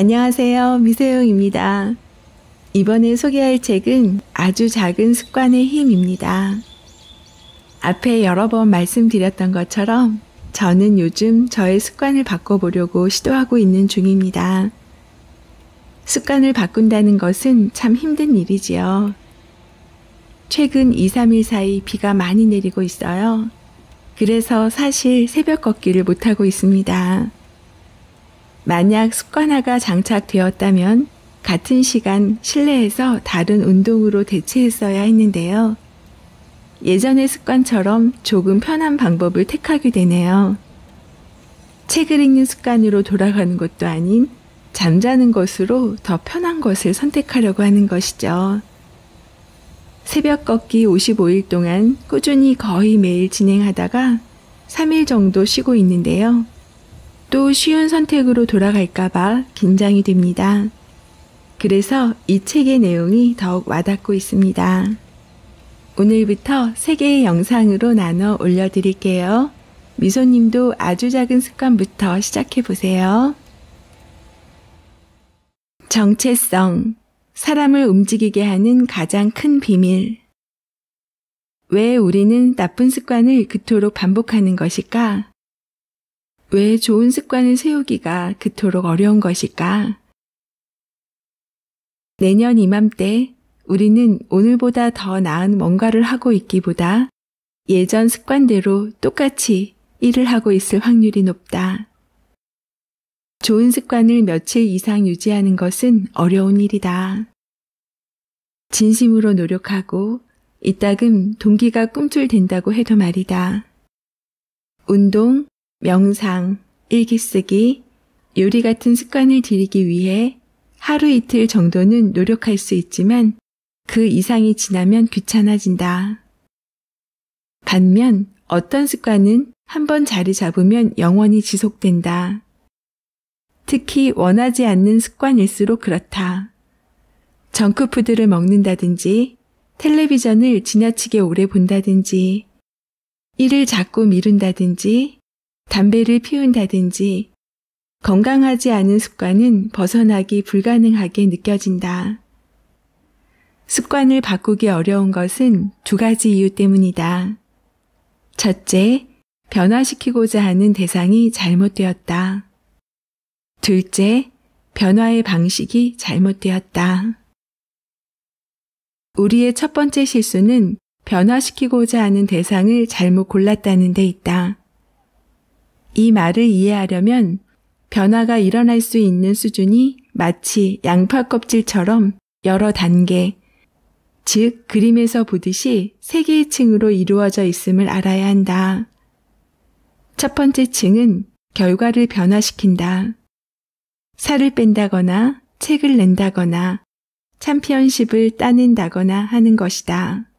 안녕하세요. 미세용입니다. 이번에 소개할 책은 아주 작은 습관의 힘입니다. 앞에 여러 번 말씀드렸던 것처럼 저는 요즘 저의 습관을 바꿔보려고 시도하고 있는 중입니다. 습관을 바꾼다는 것은 참 힘든 일이지요. 최근 2, 3일 사이 비가 많이 내리고 있어요. 그래서 사실 새벽 걷기를 못하고 있습니다. 만약 습관화가 장착되었다면 같은 시간 실내에서 다른 운동으로 대체했어야 했는데요. 예전의 습관처럼 조금 편한 방법을 택하게 되네요. 책을 읽는 습관으로 돌아가는 것도 아닌 잠자는 것으로 더 편한 것을 선택하려고 하는 것이죠. 새벽 걷기 55일 동안 꾸준히 거의 매일 진행하다가 3일 정도 쉬고 있는데요. 또 쉬운 선택으로 돌아갈까봐 긴장이 됩니다. 그래서 이 책의 내용이 더욱 와닿고 있습니다. 오늘부터 3개의 영상으로 나눠 올려드릴게요. 미소님도 아주 작은 습관부터 시작해보세요. 정체성. 사람을 움직이게 하는 가장 큰 비밀. 왜 우리는 나쁜 습관을 그토록 반복하는 것일까? 왜 좋은 습관을 세우기가 그토록 어려운 것일까? 내년 이맘때 우리는 오늘보다 더 나은 뭔가를 하고 있기보다 예전 습관대로 똑같이 일을 하고 있을 확률이 높다. 좋은 습관을 며칠 이상 유지하는 것은 어려운 일이다. 진심으로 노력하고 이따금 동기가 꿈틀댄다고 해도 말이다. 운동, 명상, 일기 쓰기, 요리 같은 습관을 들이기 위해 하루 이틀 정도는 노력할 수 있지만 그 이상이 지나면 귀찮아진다. 반면 어떤 습관은 한 번 자리 잡으면 영원히 지속된다. 특히 원하지 않는 습관일수록 그렇다. 정크푸드를 먹는다든지 텔레비전을 지나치게 오래 본다든지 일을 자꾸 미룬다든지 담배를 피운다든지 건강하지 않은 습관은 벗어나기 불가능하게 느껴진다. 습관을 바꾸기 어려운 것은 두 가지 이유 때문이다. 첫째, 변화시키고자 하는 대상이 잘못되었다. 둘째, 변화의 방식이 잘못되었다. 우리의 첫 번째 실수는 변화시키고자 하는 대상을 잘못 골랐다는 데 있다. 이 말을 이해하려면 변화가 일어날 수 있는 수준이 마치 양파 껍질처럼 여러 단계, 즉 그림에서 보듯이 세 개의 층으로 이루어져 있음을 알아야 한다. 첫 번째 층은 결과를 변화시킨다. 살을 뺀다거나 책을 낸다거나 챔피언십을 따낸다거나 하는 것이다.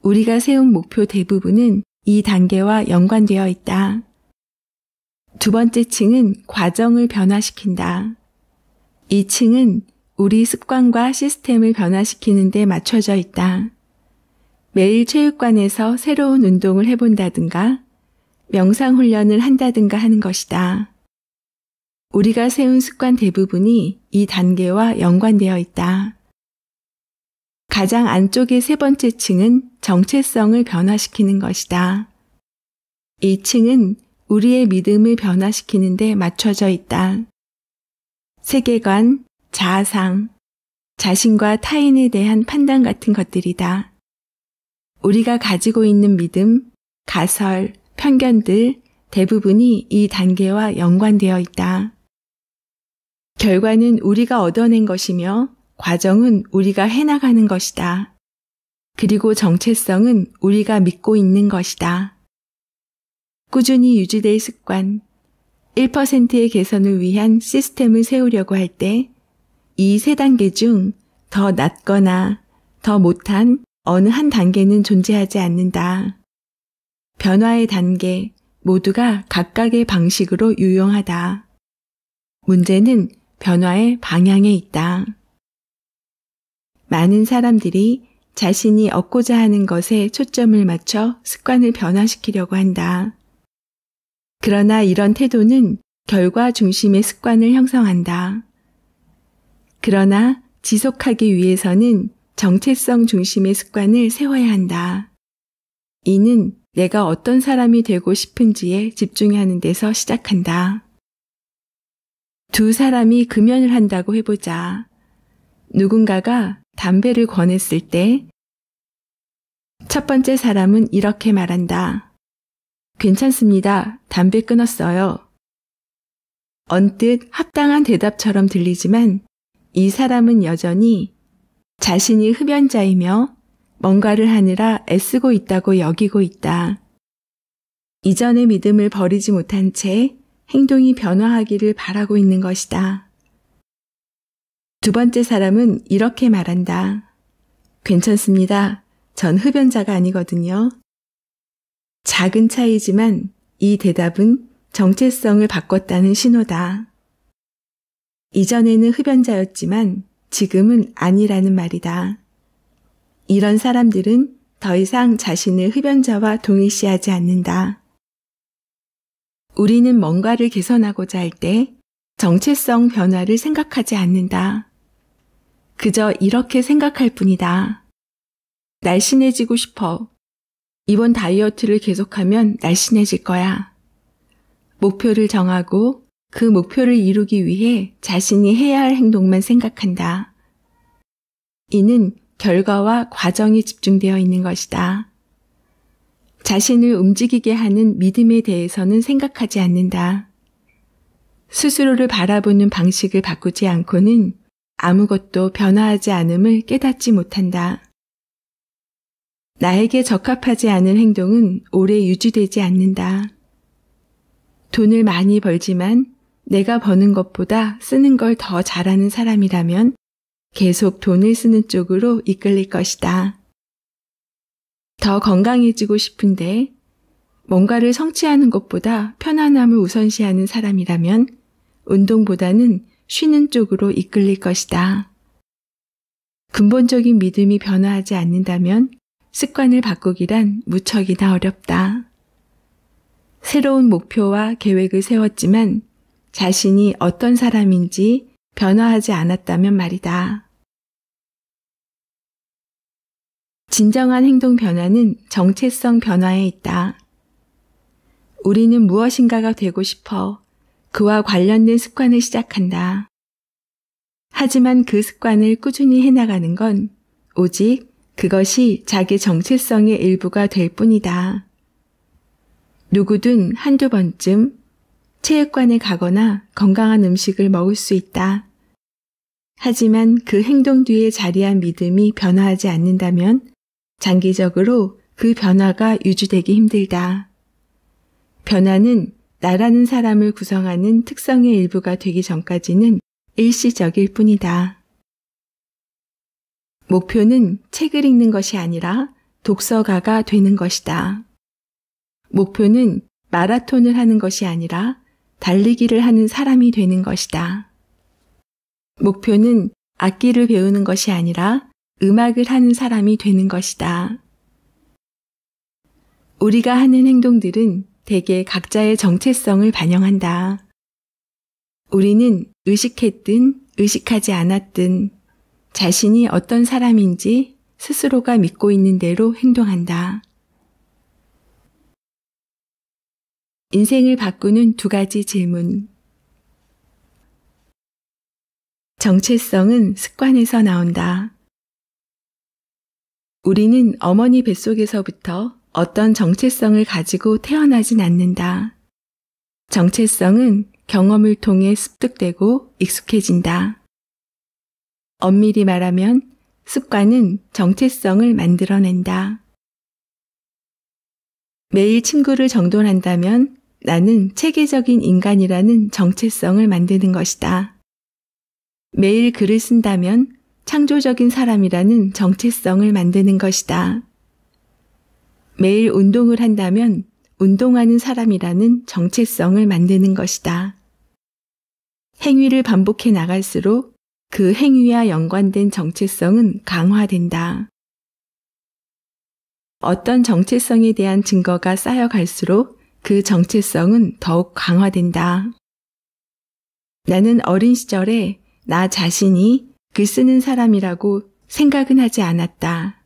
우리가 세운 목표 대부분은 이 단계와 연관되어 있다. 두 번째 층은 과정을 변화시킨다. 이 층은 우리 습관과 시스템을 변화시키는 데 맞춰져 있다. 매일 체육관에서 새로운 운동을 해본다든가 명상 훈련을 한다든가 하는 것이다. 우리가 세운 습관 대부분이 이 단계와 연관되어 있다. 가장 안쪽의 세 번째 층은 정체성을 변화시키는 것이다. 이 층은 우리의 믿음을 변화시키는데 맞춰져 있다. 세계관, 자아상, 자신과 타인에 대한 판단 같은 것들이다. 우리가 가지고 있는 믿음, 가설, 편견들 대부분이 이 단계와 연관되어 있다. 결과는 우리가 얻어낸 것이며 과정은 우리가 해나가는 것이다. 그리고 정체성은 우리가 믿고 있는 것이다. 꾸준히 유지될 습관, 1%의 개선을 위한 시스템을 세우려고 할 때 이 세 단계 중 더 낮거나 더 못한 어느 한 단계는 존재하지 않는다. 변화의 단계 모두가 각각의 방식으로 유용하다. 문제는 변화의 방향에 있다. 많은 사람들이 자신이 얻고자 하는 것에 초점을 맞춰 습관을 변화시키려고 한다. 그러나 이런 태도는 결과 중심의 습관을 형성한다. 그러나 지속하기 위해서는 정체성 중심의 습관을 세워야 한다. 이는 내가 어떤 사람이 되고 싶은지에 집중하는 데서 시작한다. 두 사람이 금연을 한다고 해보자. 누군가가 담배를 권했을 때 첫 번째 사람은 이렇게 말한다. 괜찮습니다. 담배 끊었어요. 언뜻 합당한 대답처럼 들리지만 이 사람은 여전히 자신이 흡연자이며 뭔가를 하느라 애쓰고 있다고 여기고 있다. 이전의 믿음을 버리지 못한 채 행동이 변화하기를 바라고 있는 것이다. 두 번째 사람은 이렇게 말한다. 괜찮습니다. 전 흡연자가 아니거든요. 작은 차이지만 이 대답은 정체성을 바꿨다는 신호다. 이전에는 흡연자였지만 지금은 아니라는 말이다. 이런 사람들은 더 이상 자신을 흡연자와 동일시하지 않는다. 우리는 뭔가를 개선하고자 할 때 정체성 변화를 생각하지 않는다. 그저 이렇게 생각할 뿐이다. 날씬해지고 싶어. 이번 다이어트를 계속하면 날씬해질 거야. 목표를 정하고 그 목표를 이루기 위해 자신이 해야 할 행동만 생각한다. 이는 결과와 과정이 집중되어 있는 것이다. 자신을 움직이게 하는 믿음에 대해서는 생각하지 않는다. 스스로를 바라보는 방식을 바꾸지 않고는 아무것도 변화하지 않음을 깨닫지 못한다. 나에게 적합하지 않은 행동은 오래 유지되지 않는다. 돈을 많이 벌지만 내가 버는 것보다 쓰는 걸 더 잘하는 사람이라면 계속 돈을 쓰는 쪽으로 이끌릴 것이다. 더 건강해지고 싶은데 뭔가를 성취하는 것보다 편안함을 우선시하는 사람이라면 운동보다는 쉬는 쪽으로 이끌릴 것이다. 근본적인 믿음이 변화하지 않는다면 습관을 바꾸기란 무척이나 어렵다. 새로운 목표와 계획을 세웠지만 자신이 어떤 사람인지 변화하지 않았다면 말이다. 진정한 행동 변화는 정체성 변화에 있다. 우리는 무엇인가가 되고 싶어 그와 관련된 습관을 시작한다. 하지만 그 습관을 꾸준히 해나가는 건 오직 그것이 자기 정체성의 일부가 될 뿐이다. 누구든 한두 번쯤 체육관에 가거나 건강한 음식을 먹을 수 있다. 하지만 그 행동 뒤에 자리한 믿음이 변화하지 않는다면 장기적으로 그 변화가 유지되기 힘들다. 변화는 나라는 사람을 구성하는 특성의 일부가 되기 전까지는 일시적일 뿐이다. 목표는 책을 읽는 것이 아니라 독서가가 되는 것이다. 목표는 마라톤을 하는 것이 아니라 달리기를 하는 사람이 되는 것이다. 목표는 악기를 배우는 것이 아니라 음악을 하는 사람이 되는 것이다. 우리가 하는 행동들은 대개 각자의 정체성을 반영한다. 우리는 의식했든 의식하지 않았든 자신이 어떤 사람인지 스스로가 믿고 있는 대로 행동한다. 인생을 바꾸는 두 가지 질문. 정체성은 습관에서 나온다. 우리는 어머니 뱃속에서부터 어떤 정체성을 가지고 태어나진 않는다. 정체성은 경험을 통해 습득되고 익숙해진다. 엄밀히 말하면 습관은 정체성을 만들어낸다. 매일 친구를 정돈한다면 나는 체계적인 인간이라는 정체성을 만드는 것이다. 매일 글을 쓴다면 창조적인 사람이라는 정체성을 만드는 것이다. 매일 운동을 한다면 운동하는 사람이라는 정체성을 만드는 것이다. 행위를 반복해 나갈수록 그 행위와 연관된 정체성은 강화된다. 어떤 정체성에 대한 증거가 쌓여갈수록 그 정체성은 더욱 강화된다. 나는 어린 시절에 나 자신이 글 쓰는 사람이라고 생각은 하지 않았다.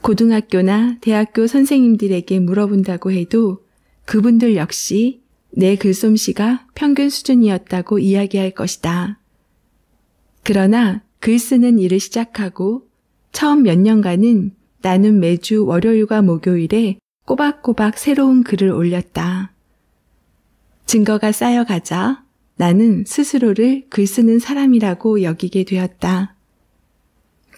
고등학교나 대학교 선생님들에게 물어본다고 해도 그분들 역시 내 글솜씨가 평균 수준이었다고 이야기할 것이다. 그러나 글 쓰는 일을 시작하고 처음 몇 년간은 나는 매주 월요일과 목요일에 꼬박꼬박 새로운 글을 올렸다. 증거가 쌓여가자 나는 스스로를 글 쓰는 사람이라고 여기게 되었다.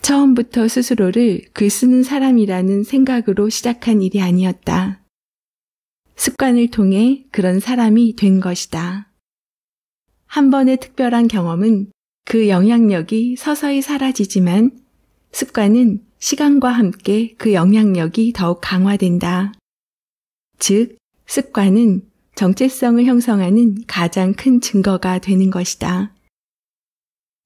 처음부터 스스로를 글 쓰는 사람이라는 생각으로 시작한 일이 아니었다. 습관을 통해 그런 사람이 된 것이다. 한 번의 특별한 경험은 그 영향력이 서서히 사라지지만 습관은 시간과 함께 그 영향력이 더욱 강화된다. 즉, 습관은 정체성을 형성하는 가장 큰 증거가 되는 것이다.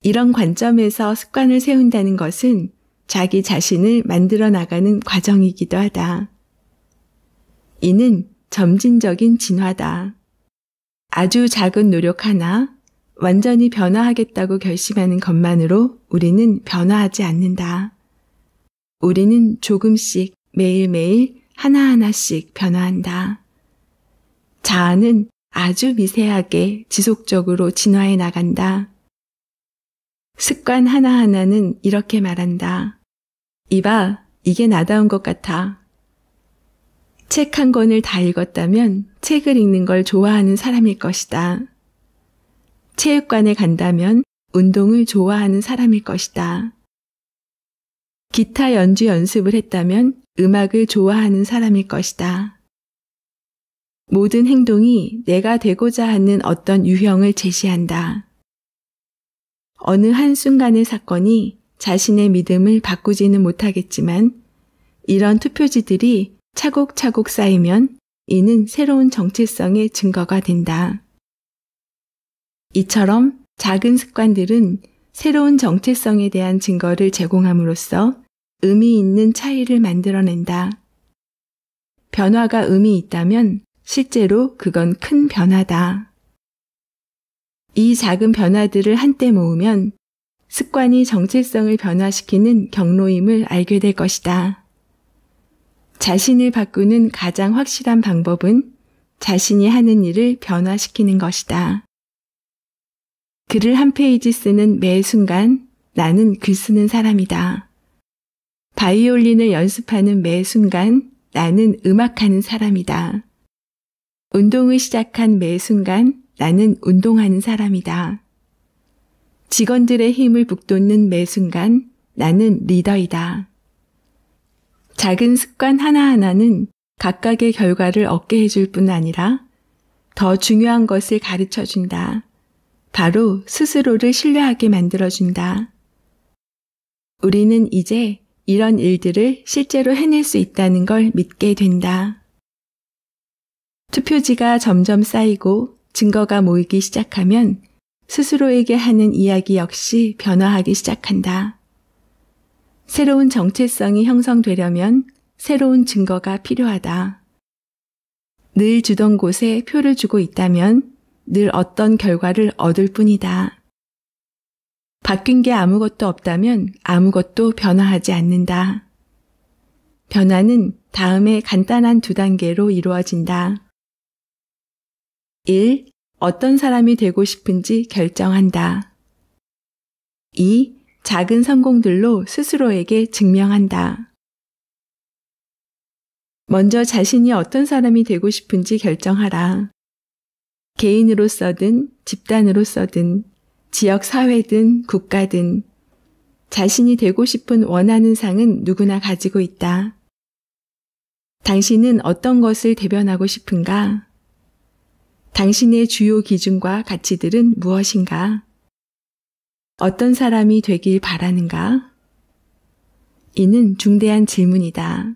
이런 관점에서 습관을 세운다는 것은 자기 자신을 만들어 나가는 과정이기도 하다. 이는 점진적인 진화다. 아주 작은 노력 하나, 완전히 변화하겠다고 결심하는 것만으로 우리는 변화하지 않는다. 우리는 조금씩 매일매일 하나하나씩 변화한다. 자아는 아주 미세하게 지속적으로 진화해 나간다. 습관 하나하나는 이렇게 말한다. 이봐, 이게 나다운 것 같아. 책 한 권을 다 읽었다면 책을 읽는 걸 좋아하는 사람일 것이다. 체육관에 간다면 운동을 좋아하는 사람일 것이다. 기타 연주 연습을 했다면 음악을 좋아하는 사람일 것이다. 모든 행동이 내가 되고자 하는 어떤 유형을 제시한다. 어느 한순간의 사건이 자신의 믿음을 바꾸지는 못하겠지만 이런 투표지들이 차곡차곡 쌓이면 이는 새로운 정체성의 증거가 된다. 이처럼 작은 습관들은 새로운 정체성에 대한 증거를 제공함으로써 의미 있는 차이를 만들어낸다. 변화가 의미 있다면 실제로 그건 큰 변화다. 이 작은 변화들을 한때 모으면 습관이 정체성을 변화시키는 경로임을 알게 될 것이다. 자신을 바꾸는 가장 확실한 방법은 자신이 하는 일을 변화시키는 것이다. 글을 한 페이지 쓰는 매 순간 나는 글 쓰는 사람이다. 바이올린을 연습하는 매 순간 나는 음악하는 사람이다. 운동을 시작한 매 순간 나는 운동하는 사람이다. 직원들의 힘을 북돋는 매 순간 나는 리더이다. 작은 습관 하나하나는 각각의 결과를 얻게 해줄 뿐 아니라 더 중요한 것을 가르쳐 준다. 바로 스스로를 신뢰하게 만들어준다. 우리는 이제 이런 일들을 실제로 해낼 수 있다는 걸 믿게 된다. 투표지가 점점 쌓이고 증거가 모이기 시작하면 스스로에게 하는 이야기 역시 변화하기 시작한다. 새로운 정체성이 형성되려면 새로운 증거가 필요하다. 늘 주던 곳에 표를 주고 있다면 늘 어떤 결과를 얻을 뿐이다. 바뀐 게 아무것도 없다면 아무것도 변화하지 않는다. 변화는 다음에 간단한 두 단계로 이루어진다. 1. 어떤 사람이 되고 싶은지 결정한다. 2. 작은 성공들로 스스로에게 증명한다. 먼저 자신이 어떤 사람이 되고 싶은지 결정하라. 개인으로서든 집단으로서든 지역 사회든 국가든 자신이 되고 싶은 원하는 상은 누구나 가지고 있다. 당신은 어떤 것을 대변하고 싶은가? 당신의 주요 기준과 가치들은 무엇인가? 어떤 사람이 되길 바라는가? 이는 중대한 질문이다.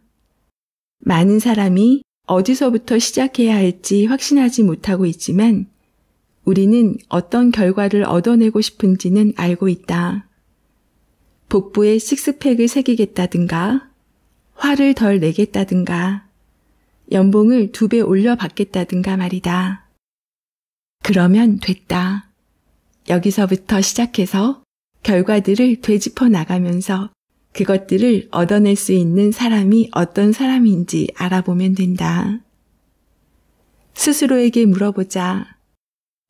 많은 사람이 어디서부터 시작해야 할지 확신하지 못하고 있지만 우리는 어떤 결과를 얻어내고 싶은지는 알고 있다. 복부에 식스팩을 새기겠다든가, 화를 덜 내겠다든가, 연봉을 두 배 올려받겠다든가 말이다. 그러면 됐다. 여기서부터 시작해서 결과들을 되짚어 나가면서 그것들을 얻어낼 수 있는 사람이 어떤 사람인지 알아보면 된다. 스스로에게 물어보자.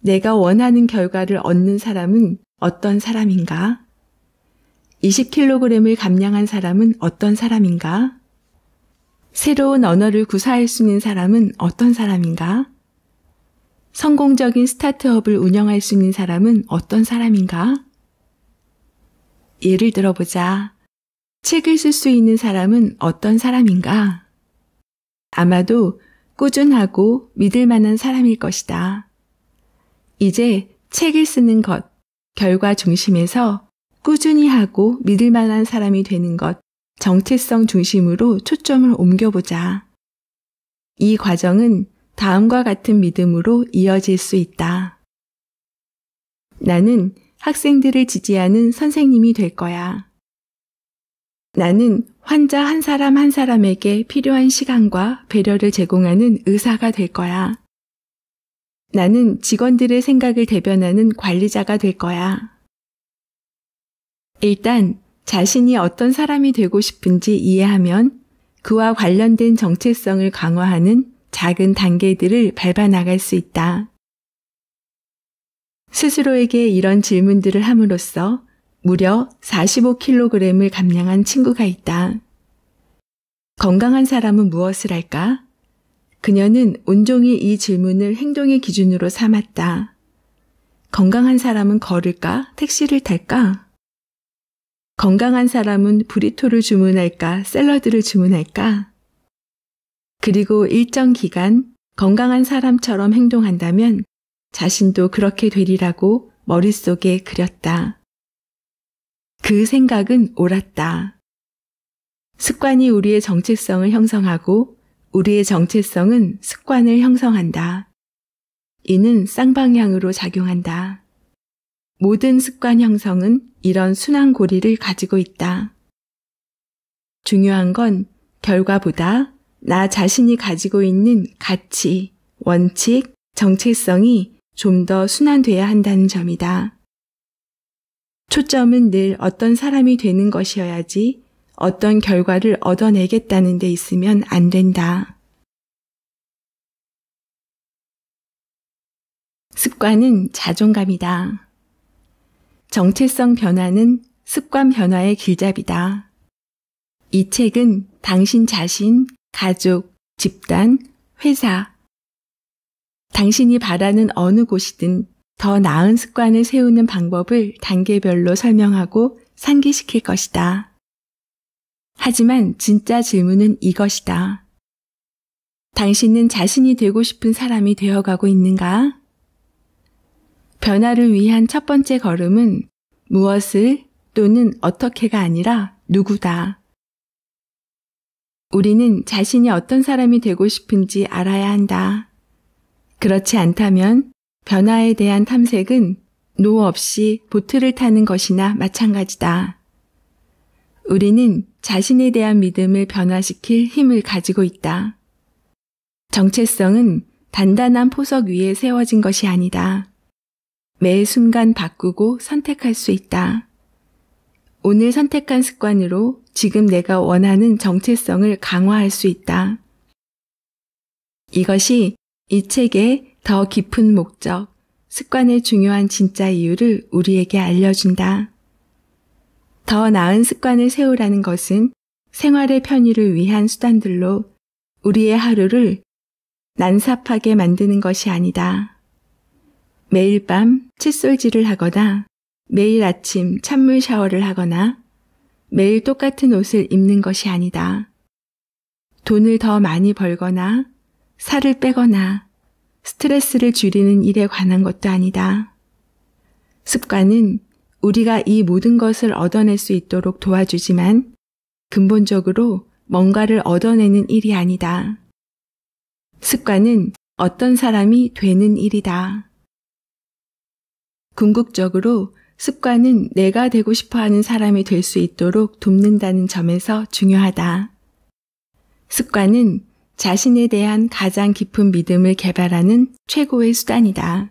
내가 원하는 결과를 얻는 사람은 어떤 사람인가? 20kg을 감량한 사람은 어떤 사람인가? 새로운 언어를 구사할 수 있는 사람은 어떤 사람인가? 성공적인 스타트업을 운영할 수 있는 사람은 어떤 사람인가? 예를 들어보자. 책을 쓸 수 있는 사람은 어떤 사람인가? 아마도 꾸준하고 믿을 만한 사람일 것이다. 이제 책을 쓰는 것, 결과 중심에서 꾸준히 하고 믿을 만한 사람이 되는 것, 정체성 중심으로 초점을 옮겨보자. 이 과정은 다음과 같은 믿음으로 이어질 수 있다. 나는 학생들을 지지하는 선생님이 될 거야. 나는 환자 한 사람 한 사람에게 필요한 시간과 배려를 제공하는 의사가 될 거야. 나는 직원들의 생각을 대변하는 관리자가 될 거야. 일단 자신이 어떤 사람이 되고 싶은지 이해하면 그와 관련된 정체성을 강화하는 작은 단계들을 밟아 나갈 수 있다. 스스로에게 이런 질문들을 함으로써 무려 45kg을 감량한 친구가 있다. 건강한 사람은 무엇을 할까? 그녀는 온종일 이 질문을 행동의 기준으로 삼았다. 건강한 사람은 걸을까? 택시를 탈까? 건강한 사람은 브리토를 주문할까? 샐러드를 주문할까? 그리고 일정 기간 건강한 사람처럼 행동한다면 자신도 그렇게 되리라고 머릿속에 그렸다. 그 생각은 옳았다. 습관이 우리의 정체성을 형성하고 우리의 정체성은 습관을 형성한다. 이는 쌍방향으로 작용한다. 모든 습관 형성은 이런 순환고리를 가지고 있다. 중요한 건 결과보다 나 자신이 가지고 있는 가치, 원칙, 정체성이 좀 더 순환돼야 한다는 점이다. 초점은 늘 어떤 사람이 되는 것이어야지 어떤 결과를 얻어내겠다는 데 있으면 안 된다. 습관은 자존감이다. 정체성 변화는 습관 변화의 길잡이다. 이 책은 당신 자신, 가족, 집단, 회사, 당신이 바라는 어느 곳이든 더 나은 습관을 세우는 방법을 단계별로 설명하고 상기시킬 것이다. 하지만 진짜 질문은 이것이다. 당신은 자신이 되고 싶은 사람이 되어가고 있는가? 변화를 위한 첫 번째 걸음은 무엇을 또는 어떻게가 아니라 누구다. 우리는 자신이 어떤 사람이 되고 싶은지 알아야 한다. 그렇지 않다면 변화에 대한 탐색은 노 없이 보트를 타는 것이나 마찬가지다. 우리는 자신에 대한 믿음을 변화시킬 힘을 가지고 있다. 정체성은 단단한 포석 위에 세워진 것이 아니다. 매 순간 바꾸고 선택할 수 있다. 오늘 선택한 습관으로 지금 내가 원하는 정체성을 강화할 수 있다. 이것이 이 책의 더 깊은 목적, 습관의 중요한 진짜 이유를 우리에게 알려준다. 더 나은 습관을 세우라는 것은 생활의 편의를 위한 수단들로 우리의 하루를 난삽하게 만드는 것이 아니다. 매일 밤 칫솔질을 하거나 매일 아침 찬물 샤워를 하거나 매일 똑같은 옷을 입는 것이 아니다. 돈을 더 많이 벌거나 살을 빼거나 스트레스를 줄이는 일에 관한 것도 아니다. 습관은 우리가 이 모든 것을 얻어낼 수 있도록 도와주지만 근본적으로 뭔가를 얻어내는 일이 아니다. 습관은 어떤 사람이 되는 일이다. 궁극적으로 습관은 내가 되고 싶어 하는 사람이 될 수 있도록 돕는다는 점에서 중요하다. 습관은 자신에 대한 가장 깊은 믿음을 개발하는 최고의 수단이다.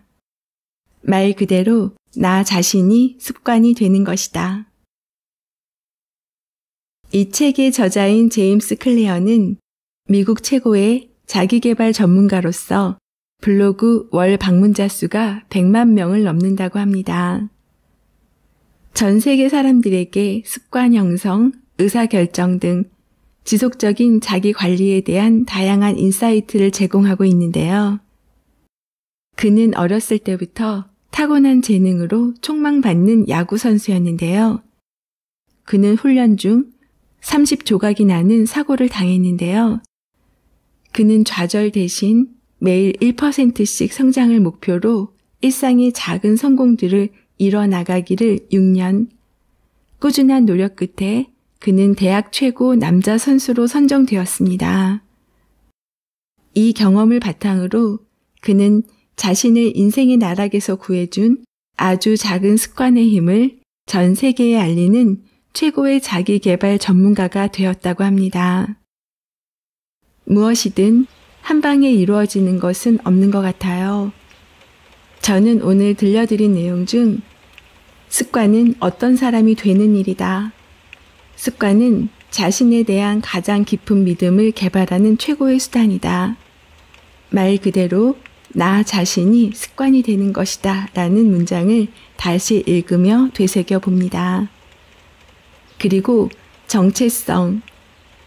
말 그대로 나 자신이 습관이 되는 것이다. 이 책의 저자인 제임스 클레어는 미국 최고의 자기개발 전문가로서 블로그 월 방문자 수가 100만 명을 넘는다고 합니다. 전 세계 사람들에게 습관 형성, 의사결정 등 지속적인 자기 관리에 대한 다양한 인사이트를 제공하고 있는데요. 그는 어렸을 때부터 타고난 재능으로 촉망받는 야구선수였는데요. 그는 훈련 중 30조각이 나는 사고를 당했는데요. 그는 좌절 대신 매일 1%씩 성장을 목표로 일상의 작은 성공들을 이뤄나가기를 6년 꾸준한 노력 끝에 그는 대학 최고 남자 선수로 선정되었습니다. 이 경험을 바탕으로 그는 자신을 인생의 나락에서 구해준 아주 작은 습관의 힘을 전 세계에 알리는 최고의 자기 개발 전문가가 되었다고 합니다. 무엇이든 한 방에 이루어지는 것은 없는 것 같아요. 저는 오늘 들려드린 내용 중 습관은 어떤 사람이 되는 일이다. 습관은 자신에 대한 가장 깊은 믿음을 개발하는 최고의 수단이다. 말 그대로 나 자신이 습관이 되는 것이다 라는 문장을 다시 읽으며 되새겨 봅니다. 그리고 정체성.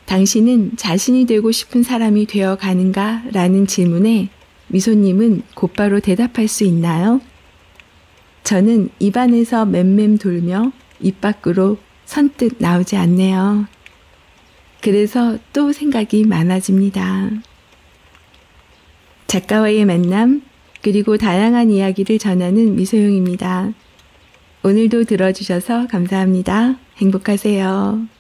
당신은 자신이 되고 싶은 사람이 되어 가는가? 라는 질문에 미소님은 곧바로 대답할 수 있나요? 저는 입안에서 맴맴 돌며 입 밖으로 선뜻 나오지 않네요. 그래서 또 생각이 많아집니다. 작가와의 만남, 그리고 다양한 이야기를 전하는 미소용입니다. 오늘도 들어주셔서 감사합니다. 행복하세요.